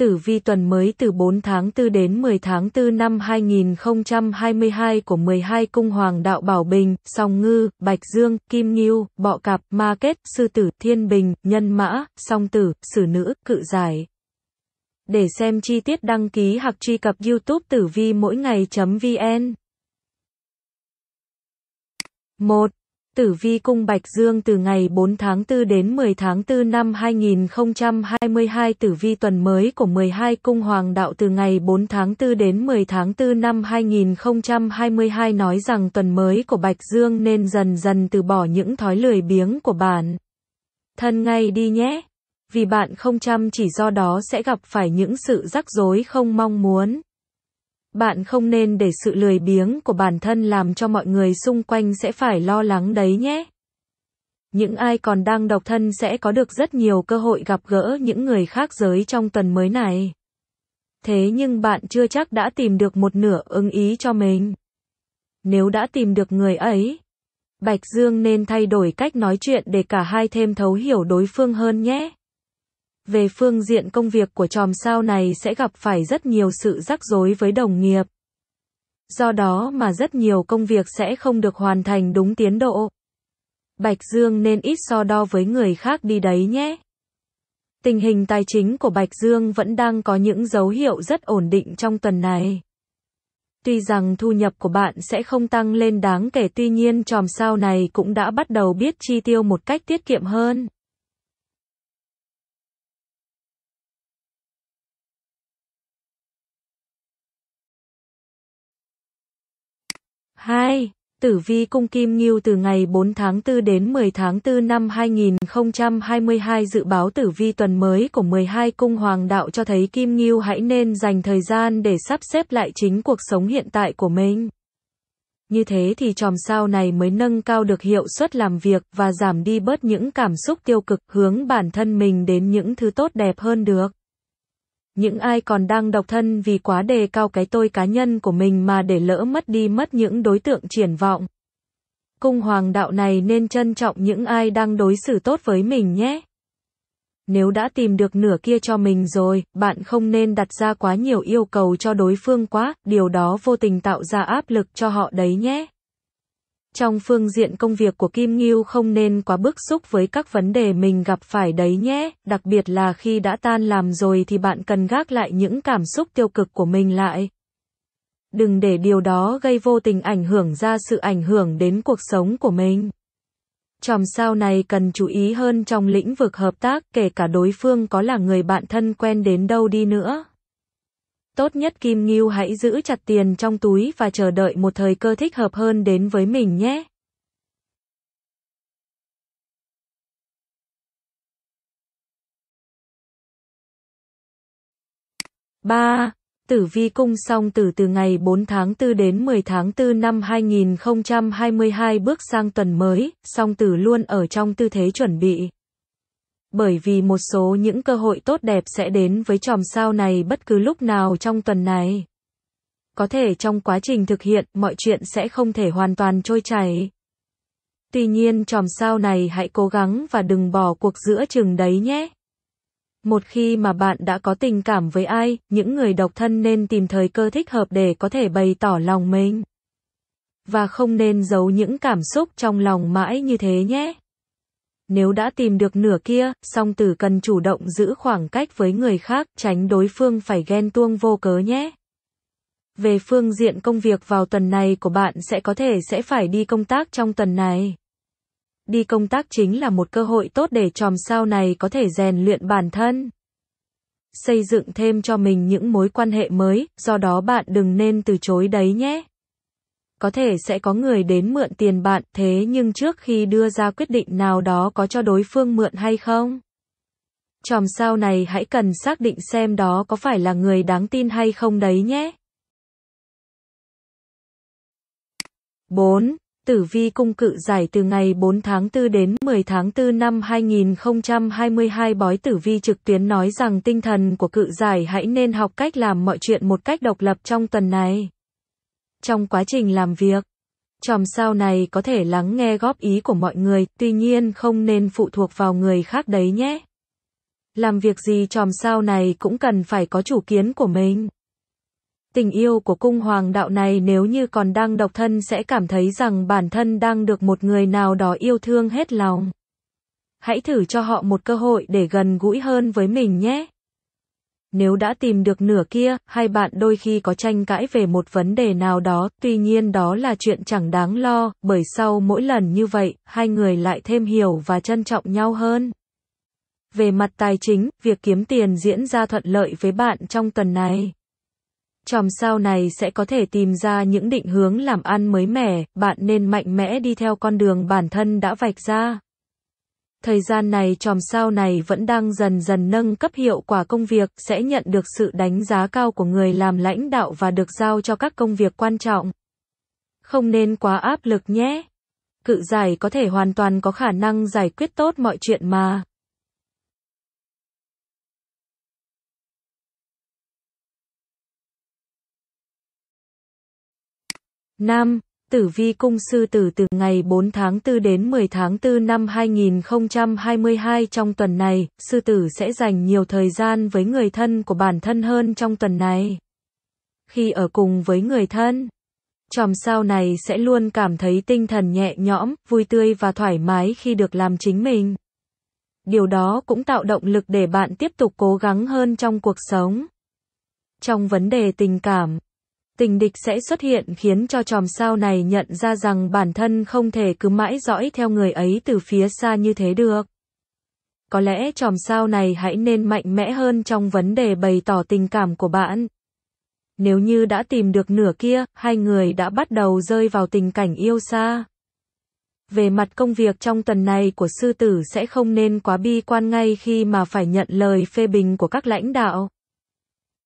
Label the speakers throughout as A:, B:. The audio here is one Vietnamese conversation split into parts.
A: Tử Vi tuần mới từ 4 tháng 4 đến 10 tháng 4 năm 2022 của 12 cung hoàng đạo Bảo Bình, Song Ngư, Bạch Dương, Kim Ngưu, Bọ Cạp, Ma Kết, Sư Tử, Thiên Bình, Nhân Mã, Song Tử, Sử Nữ, Cự Giải. Để xem chi tiết đăng ký hoặc truy cập youtube tử vi mỗi ngày.vn 1. Tử vi cung Bạch Dương từ ngày 4 tháng 4 đến 10 tháng 4 năm 2022 Tử vi tuần mới của 12 cung Hoàng đạo từ ngày 4 tháng 4 đến 10 tháng 4 năm 2022 nói rằng tuần mới của Bạch Dương nên dần dần từ bỏ những thói lười biếng của bạn. Thân ngay đi nhé, vì bạn không chăm chỉ do đó sẽ gặp phải những sự rắc rối không mong muốn. Bạn không nên để sự lười biếng của bản thân làm cho mọi người xung quanh sẽ phải lo lắng đấy nhé. Những ai còn đang độc thân sẽ có được rất nhiều cơ hội gặp gỡ những người khác giới trong tuần mới này. Thế nhưng bạn chưa chắc đã tìm được một nửa ưng ý cho mình. Nếu đã tìm được người ấy, Bạch Dương nên thay đổi cách nói chuyện để cả hai thêm thấu hiểu đối phương hơn nhé về phương diện công việc của chòm sao này sẽ gặp phải rất nhiều sự rắc rối với đồng nghiệp. Do đó mà rất nhiều công việc sẽ không được hoàn thành đúng tiến độ. Bạch Dương nên ít so đo với người khác đi đấy nhé. Tình hình tài chính của Bạch Dương vẫn đang có những dấu hiệu rất ổn định trong tuần này. Tuy rằng thu nhập của bạn sẽ không tăng lên đáng kể tuy nhiên chòm sao này cũng đã bắt đầu biết chi tiêu một cách tiết kiệm hơn. 2. Tử vi cung Kim Ngưu từ ngày 4 tháng 4 đến 10 tháng 4 năm 2022 dự báo tử vi tuần mới của 12 cung hoàng đạo cho thấy Kim Ngưu hãy nên dành thời gian để sắp xếp lại chính cuộc sống hiện tại của mình. Như thế thì chòm sao này mới nâng cao được hiệu suất làm việc và giảm đi bớt những cảm xúc tiêu cực hướng bản thân mình đến những thứ tốt đẹp hơn được những ai còn đang độc thân vì quá đề cao cái tôi cá nhân của mình mà để lỡ mất đi mất những đối tượng triển vọng. Cung hoàng đạo này nên trân trọng những ai đang đối xử tốt với mình nhé. Nếu đã tìm được nửa kia cho mình rồi, bạn không nên đặt ra quá nhiều yêu cầu cho đối phương quá, điều đó vô tình tạo ra áp lực cho họ đấy nhé. Trong phương diện công việc của Kim Ngưu không nên quá bức xúc với các vấn đề mình gặp phải đấy nhé, đặc biệt là khi đã tan làm rồi thì bạn cần gác lại những cảm xúc tiêu cực của mình lại. Đừng để điều đó gây vô tình ảnh hưởng ra sự ảnh hưởng đến cuộc sống của mình. Chòm sao này cần chú ý hơn trong lĩnh vực hợp tác kể cả đối phương có là người bạn thân quen đến đâu đi nữa. Tốt nhất Kim Ngưu hãy giữ chặt tiền trong túi và chờ đợi một thời cơ thích hợp hơn đến với mình nhé. ba Tử vi cung song tử từ ngày 4 tháng 4 đến 10 tháng 4 năm 2022 bước sang tuần mới, song tử luôn ở trong tư thế chuẩn bị bởi vì một số những cơ hội tốt đẹp sẽ đến với chòm sao này bất cứ lúc nào trong tuần này. Có thể trong quá trình thực hiện, mọi chuyện sẽ không thể hoàn toàn trôi chảy. Tuy nhiên chòm sao này hãy cố gắng và đừng bỏ cuộc giữa chừng đấy nhé. Một khi mà bạn đã có tình cảm với ai, những người độc thân nên tìm thời cơ thích hợp để có thể bày tỏ lòng mình. Và không nên giấu những cảm xúc trong lòng mãi như thế nhé. Nếu đã tìm được nửa kia, song tử cần chủ động giữ khoảng cách với người khác, tránh đối phương phải ghen tuông vô cớ nhé. Về phương diện công việc vào tuần này của bạn sẽ có thể sẽ phải đi công tác trong tuần này. Đi công tác chính là một cơ hội tốt để chòm sao này có thể rèn luyện bản thân. Xây dựng thêm cho mình những mối quan hệ mới, do đó bạn đừng nên từ chối đấy nhé có thể sẽ có người đến mượn tiền bạn, thế nhưng trước khi đưa ra quyết định nào đó có cho đối phương mượn hay không? Chòm sao này hãy cần xác định xem đó có phải là người đáng tin hay không đấy nhé. 4. Tử vi cung cự giải từ ngày 4 tháng 4 đến 10 tháng 4 năm 2022 bói tử vi trực tuyến nói rằng tinh thần của cự giải hãy nên học cách làm mọi chuyện một cách độc lập trong tuần này trong quá trình làm việc. Chòm sao này có thể lắng nghe góp ý của mọi người, tuy nhiên không nên phụ thuộc vào người khác đấy nhé. Làm việc gì chòm sao này cũng cần phải có chủ kiến của mình. Tình yêu của cung hoàng đạo này nếu như còn đang độc thân sẽ cảm thấy rằng bản thân đang được một người nào đó yêu thương hết lòng. Hãy thử cho họ một cơ hội để gần gũi hơn với mình nhé. Nếu đã tìm được nửa kia, hai bạn đôi khi có tranh cãi về một vấn đề nào đó, tuy nhiên đó là chuyện chẳng đáng lo, bởi sau mỗi lần như vậy, hai người lại thêm hiểu và trân trọng nhau hơn. Về mặt tài chính, việc kiếm tiền diễn ra thuận lợi với bạn trong tuần này. Chòm sao này sẽ có thể tìm ra những định hướng làm ăn mới mẻ, bạn nên mạnh mẽ đi theo con đường bản thân đã vạch ra. Thời gian này chòm sao này vẫn đang dần dần nâng cấp hiệu quả công việc, sẽ nhận được sự đánh giá cao của người làm lãnh đạo và được giao cho các công việc quan trọng. Không nên quá áp lực nhé. Cự giải có thể hoàn toàn có khả năng giải quyết tốt mọi chuyện mà. Nam Tử Vi Cung Sư Tử từ ngày 4 tháng 4 đến 10 tháng 4 năm 2022 trong tuần này, Sư Tử sẽ dành nhiều thời gian với người thân của bản thân hơn trong tuần này. Khi ở cùng với người thân, chòm sao này sẽ luôn cảm thấy tinh thần nhẹ nhõm, vui tươi và thoải mái khi được làm chính mình. Điều đó cũng tạo động lực để bạn tiếp tục cố gắng hơn trong cuộc sống. Trong vấn đề tình cảm, tình địch sẽ xuất hiện khiến cho chòm sao này nhận ra rằng bản thân không thể cứ mãi dõi theo người ấy từ phía xa như thế được. Có lẽ chòm sao này hãy nên mạnh mẽ hơn trong vấn đề bày tỏ tình cảm của bạn. Nếu như đã tìm được nửa kia, hai người đã bắt đầu rơi vào tình cảnh yêu xa. Về mặt công việc trong tuần này của sư tử sẽ không nên quá bi quan ngay khi mà phải nhận lời phê bình của các lãnh đạo.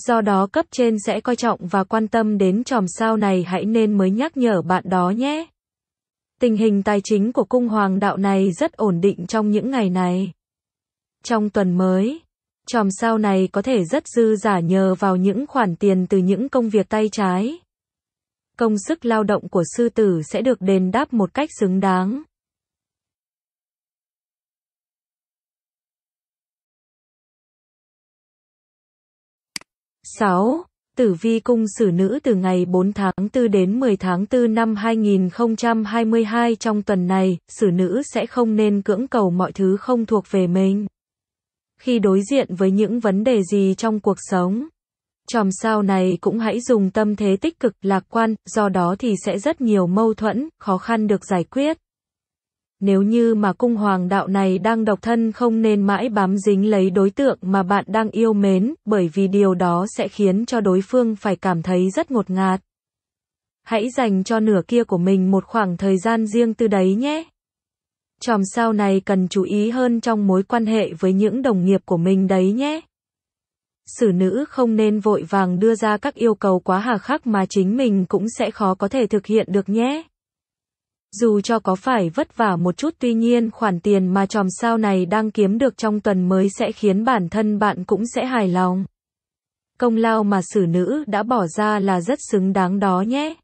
A: Do đó cấp trên sẽ coi trọng và quan tâm đến chòm sao này hãy nên mới nhắc nhở bạn đó nhé. Tình hình tài chính của cung hoàng đạo này rất ổn định trong những ngày này. Trong tuần mới, chòm sao này có thể rất dư giả nhờ vào những khoản tiền từ những công việc tay trái. Công sức lao động của sư tử sẽ được đền đáp một cách xứng đáng. 6. Tử vi cung xử nữ từ ngày 4 tháng 4 đến 10 tháng 4 năm 2022 trong tuần này, xử nữ sẽ không nên cưỡng cầu mọi thứ không thuộc về mình. Khi đối diện với những vấn đề gì trong cuộc sống, chòm sao này cũng hãy dùng tâm thế tích cực, lạc quan, do đó thì sẽ rất nhiều mâu thuẫn, khó khăn được giải quyết. Nếu như mà cung hoàng đạo này đang độc thân không nên mãi bám dính lấy đối tượng mà bạn đang yêu mến, bởi vì điều đó sẽ khiến cho đối phương phải cảm thấy rất ngột ngạt. Hãy dành cho nửa kia của mình một khoảng thời gian riêng từ đấy nhé. Chòm sao này cần chú ý hơn trong mối quan hệ với những đồng nghiệp của mình đấy nhé. Sử nữ không nên vội vàng đưa ra các yêu cầu quá hà khắc mà chính mình cũng sẽ khó có thể thực hiện được nhé. Dù cho có phải vất vả một chút tuy nhiên khoản tiền mà tròm sao này đang kiếm được trong tuần mới sẽ khiến bản thân bạn cũng sẽ hài lòng. Công lao mà xử nữ đã bỏ ra là rất xứng đáng đó nhé.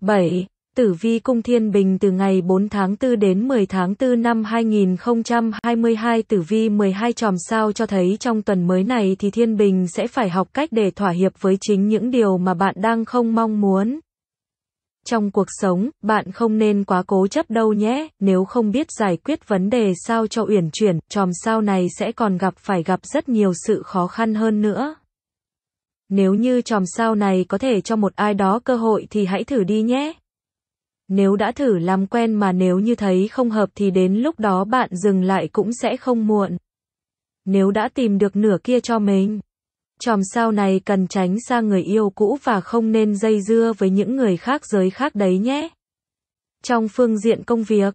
A: Bảy Tử vi cung Thiên Bình từ ngày 4 tháng 4 đến 10 tháng 4 năm 2022 tử vi 12 chòm sao cho thấy trong tuần mới này thì Thiên Bình sẽ phải học cách để thỏa hiệp với chính những điều mà bạn đang không mong muốn. Trong cuộc sống, bạn không nên quá cố chấp đâu nhé, nếu không biết giải quyết vấn đề sao cho uyển chuyển, chòm sao này sẽ còn gặp phải gặp rất nhiều sự khó khăn hơn nữa. Nếu như chòm sao này có thể cho một ai đó cơ hội thì hãy thử đi nhé nếu đã thử làm quen mà nếu như thấy không hợp thì đến lúc đó bạn dừng lại cũng sẽ không muộn. Nếu đã tìm được nửa kia cho mình, chòm sao này cần tránh xa người yêu cũ và không nên dây dưa với những người khác giới khác đấy nhé. Trong phương diện công việc,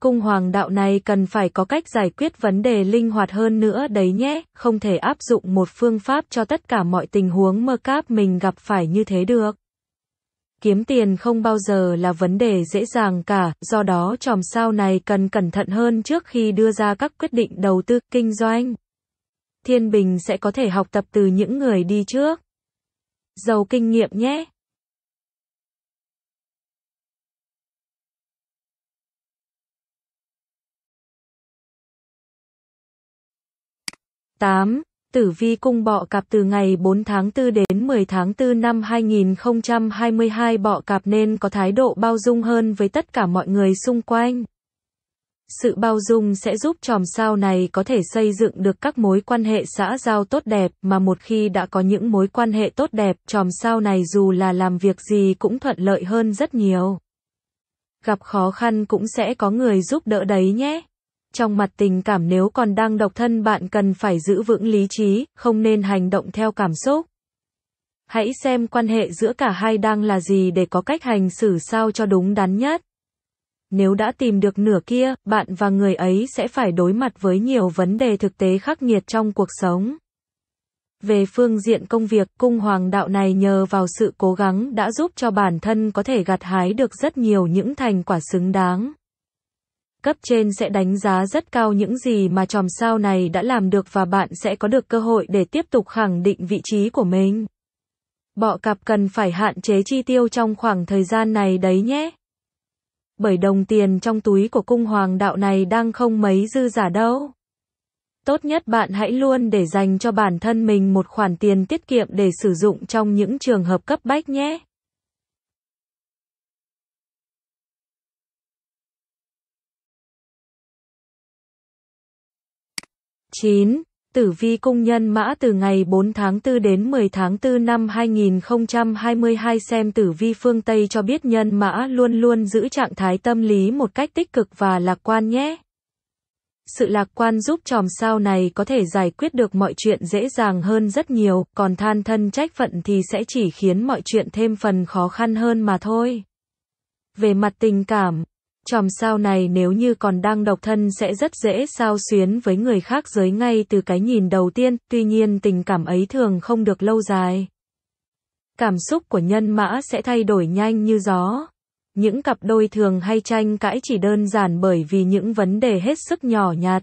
A: cung hoàng đạo này cần phải có cách giải quyết vấn đề linh hoạt hơn nữa đấy nhé, không thể áp dụng một phương pháp cho tất cả mọi tình huống mơ cáp mình gặp phải như thế được. Kiếm tiền không bao giờ là vấn đề dễ dàng cả, do đó chòm sao này cần cẩn thận hơn trước khi đưa ra các quyết định đầu tư, kinh doanh. Thiên Bình sẽ có thể học tập từ những người đi trước. Giàu kinh nghiệm nhé! Tám Tử vi cung bọ cạp từ ngày 4 tháng 4 đến 10 tháng 4 năm 2022 bọ cạp nên có thái độ bao dung hơn với tất cả mọi người xung quanh. Sự bao dung sẽ giúp chòm sao này có thể xây dựng được các mối quan hệ xã giao tốt đẹp mà một khi đã có những mối quan hệ tốt đẹp chòm sao này dù là làm việc gì cũng thuận lợi hơn rất nhiều. Gặp khó khăn cũng sẽ có người giúp đỡ đấy nhé. Trong mặt tình cảm nếu còn đang độc thân bạn cần phải giữ vững lý trí, không nên hành động theo cảm xúc. Hãy xem quan hệ giữa cả hai đang là gì để có cách hành xử sao cho đúng đắn nhất. Nếu đã tìm được nửa kia, bạn và người ấy sẽ phải đối mặt với nhiều vấn đề thực tế khắc nghiệt trong cuộc sống. Về phương diện công việc, cung hoàng đạo này nhờ vào sự cố gắng đã giúp cho bản thân có thể gặt hái được rất nhiều những thành quả xứng đáng cấp trên sẽ đánh giá rất cao những gì mà chòm sao này đã làm được và bạn sẽ có được cơ hội để tiếp tục khẳng định vị trí của mình. Bọ cạp cần phải hạn chế chi tiêu trong khoảng thời gian này đấy nhé. Bởi đồng tiền trong túi của cung hoàng đạo này đang không mấy dư giả đâu. Tốt nhất bạn hãy luôn để dành cho bản thân mình một khoản tiền tiết kiệm để sử dụng trong những trường hợp cấp bách nhé. 9. Tử vi cung nhân mã từ ngày 4 tháng 4 đến 10 tháng 4 năm 2022 xem tử vi phương Tây cho biết nhân mã luôn luôn giữ trạng thái tâm lý một cách tích cực và lạc quan nhé. Sự lạc quan giúp chòm sao này có thể giải quyết được mọi chuyện dễ dàng hơn rất nhiều, còn than thân trách phận thì sẽ chỉ khiến mọi chuyện thêm phần khó khăn hơn mà thôi. Về mặt tình cảm, Chòm sao này nếu như còn đang độc thân sẽ rất dễ sao xuyến với người khác giới ngay từ cái nhìn đầu tiên, tuy nhiên tình cảm ấy thường không được lâu dài. Cảm xúc của nhân mã sẽ thay đổi nhanh như gió. Những cặp đôi thường hay tranh cãi chỉ đơn giản bởi vì những vấn đề hết sức nhỏ nhạt.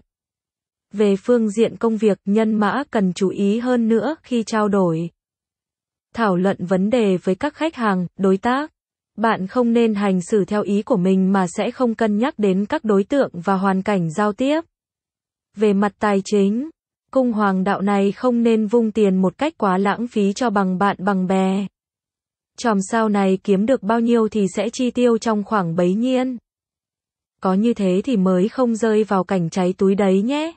A: Về phương diện công việc, nhân mã cần chú ý hơn nữa khi trao đổi. Thảo luận vấn đề với các khách hàng, đối tác bạn không nên hành xử theo ý của mình mà sẽ không cân nhắc đến các đối tượng và hoàn cảnh giao tiếp. Về mặt tài chính, cung hoàng đạo này không nên vung tiền một cách quá lãng phí cho bằng bạn bằng bè. Chòm sao này kiếm được bao nhiêu thì sẽ chi tiêu trong khoảng bấy nhiên. Có như thế thì mới không rơi vào cảnh cháy túi đấy nhé.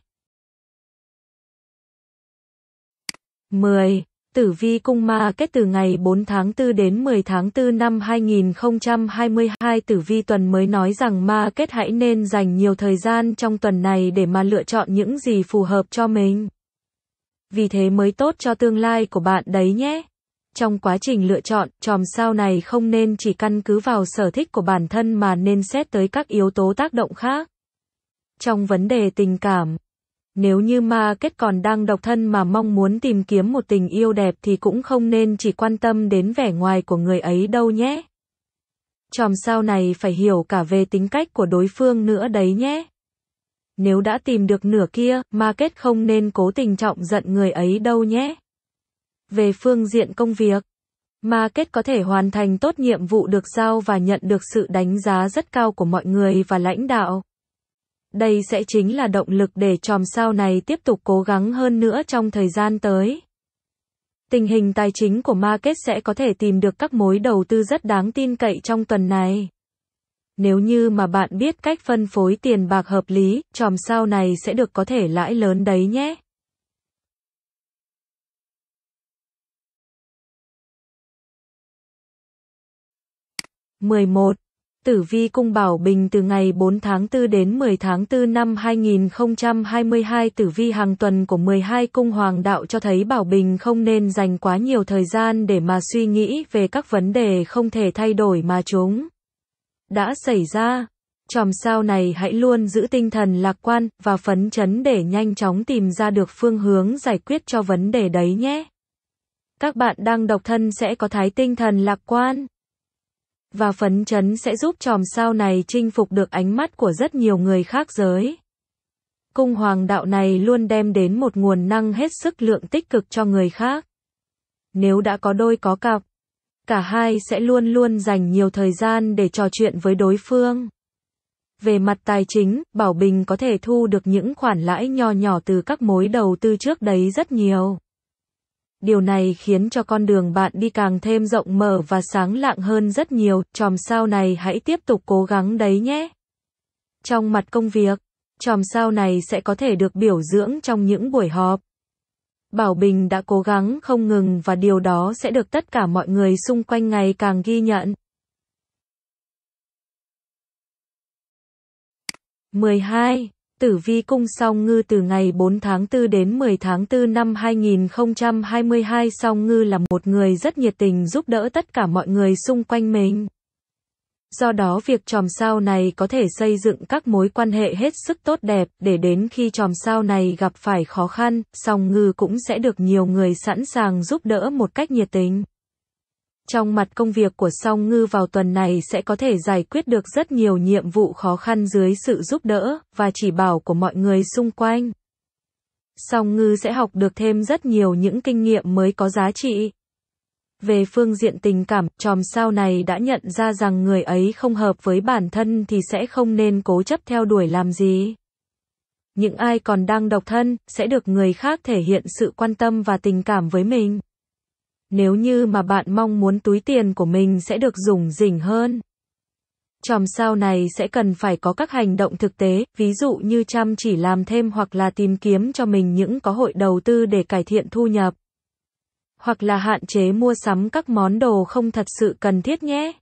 A: 10. Tử Vi Cung Ma kết từ ngày 4 tháng 4 đến 10 tháng 4 năm 2022 Tử Vi tuần mới nói rằng ma kết hãy nên dành nhiều thời gian trong tuần này để mà lựa chọn những gì phù hợp cho mình. Vì thế mới tốt cho tương lai của bạn đấy nhé. Trong quá trình lựa chọn, chòm sao này không nên chỉ căn cứ vào sở thích của bản thân mà nên xét tới các yếu tố tác động khác. Trong vấn đề tình cảm nếu như ma kết còn đang độc thân mà mong muốn tìm kiếm một tình yêu đẹp thì cũng không nên chỉ quan tâm đến vẻ ngoài của người ấy đâu nhé. Chòm sao này phải hiểu cả về tính cách của đối phương nữa đấy nhé. Nếu đã tìm được nửa kia, ma kết không nên cố tình trọng giận người ấy đâu nhé. Về phương diện công việc, ma kết có thể hoàn thành tốt nhiệm vụ được giao và nhận được sự đánh giá rất cao của mọi người và lãnh đạo đây sẽ chính là động lực để chòm sao này tiếp tục cố gắng hơn nữa trong thời gian tới. Tình hình tài chính của market sẽ có thể tìm được các mối đầu tư rất đáng tin cậy trong tuần này. Nếu như mà bạn biết cách phân phối tiền bạc hợp lý, chòm sao này sẽ được có thể lãi lớn đấy nhé. mười một Tử vi cung Bảo Bình từ ngày 4 tháng 4 đến 10 tháng 4 năm 2022 tử vi hàng tuần của 12 cung hoàng đạo cho thấy Bảo Bình không nên dành quá nhiều thời gian để mà suy nghĩ về các vấn đề không thể thay đổi mà chúng đã xảy ra. Chòm sao này hãy luôn giữ tinh thần lạc quan và phấn chấn để nhanh chóng tìm ra được phương hướng giải quyết cho vấn đề đấy nhé. Các bạn đang độc thân sẽ có thái tinh thần lạc quan và phấn chấn sẽ giúp chòm sao này chinh phục được ánh mắt của rất nhiều người khác giới. Cung hoàng đạo này luôn đem đến một nguồn năng hết sức lượng tích cực cho người khác. Nếu đã có đôi có cặp, cả hai sẽ luôn luôn dành nhiều thời gian để trò chuyện với đối phương. Về mặt tài chính, Bảo Bình có thể thu được những khoản lãi nho nhỏ từ các mối đầu tư trước đấy rất nhiều. Điều này khiến cho con đường bạn đi càng thêm rộng mở và sáng lạng hơn rất nhiều, chòm sao này hãy tiếp tục cố gắng đấy nhé. Trong mặt công việc, chòm sao này sẽ có thể được biểu dưỡng trong những buổi họp. Bảo Bình đã cố gắng không ngừng và điều đó sẽ được tất cả mọi người xung quanh ngày càng ghi nhận. 12. Tử Vi Cung Song Ngư từ ngày 4 tháng 4 đến 10 tháng 4 năm 2022 Song Ngư là một người rất nhiệt tình giúp đỡ tất cả mọi người xung quanh mình. Do đó việc chòm sao này có thể xây dựng các mối quan hệ hết sức tốt đẹp để đến khi chòm sao này gặp phải khó khăn, Song Ngư cũng sẽ được nhiều người sẵn sàng giúp đỡ một cách nhiệt tình. Trong mặt công việc của song ngư vào tuần này sẽ có thể giải quyết được rất nhiều nhiệm vụ khó khăn dưới sự giúp đỡ và chỉ bảo của mọi người xung quanh. Song ngư sẽ học được thêm rất nhiều những kinh nghiệm mới có giá trị. Về phương diện tình cảm, tròm sao này đã nhận ra rằng người ấy không hợp với bản thân thì sẽ không nên cố chấp theo đuổi làm gì. Những ai còn đang độc thân, sẽ được người khác thể hiện sự quan tâm và tình cảm với mình. Nếu như mà bạn mong muốn túi tiền của mình sẽ được dùng rỉnh hơn. Chòm sao này sẽ cần phải có các hành động thực tế, ví dụ như chăm chỉ làm thêm hoặc là tìm kiếm cho mình những có hội đầu tư để cải thiện thu nhập. Hoặc là hạn chế mua sắm các món đồ không thật sự cần thiết nhé.